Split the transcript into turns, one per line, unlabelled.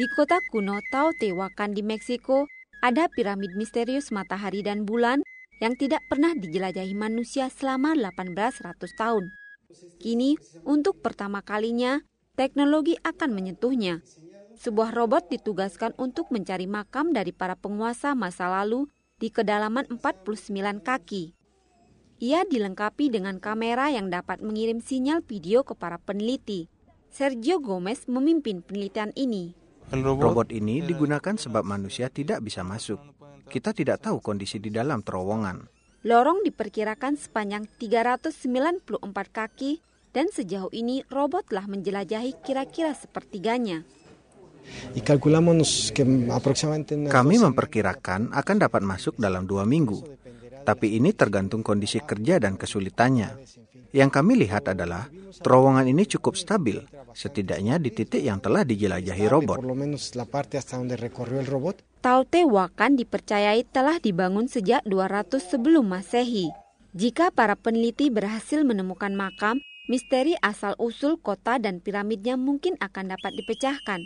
Di kota kuno Teotihuacan di Meksiko, ada piramid misterius matahari dan bulan yang tidak pernah dijelajahi manusia selama 1800 tahun. Kini, untuk pertama kalinya, teknologi akan menyentuhnya. Sebuah robot ditugaskan untuk mencari makam dari para penguasa masa lalu di kedalaman 49 kaki. Ia dilengkapi dengan kamera yang dapat mengirim sinyal video ke para peneliti. Sergio Gomez memimpin penelitian ini.
Robot ini iya. digunakan sebab manusia tidak bisa masuk. Kita tidak tahu kondisi di dalam terowongan.
Lorong diperkirakan sepanjang 394 kaki dan sejauh ini robot telah menjelajahi kira-kira sepertiganya.
Kami memperkirakan akan dapat masuk dalam dua minggu, tapi ini tergantung kondisi kerja dan kesulitannya. Yang kami lihat adalah terowongan ini cukup stabil, setidaknya di titik yang telah
dijelajahi robot.
Tautewakan dipercayai telah dibangun sejak 200 sebelum Masehi. Jika para peneliti berhasil menemukan makam, misteri asal-usul kota dan piramidnya mungkin akan dapat dipecahkan.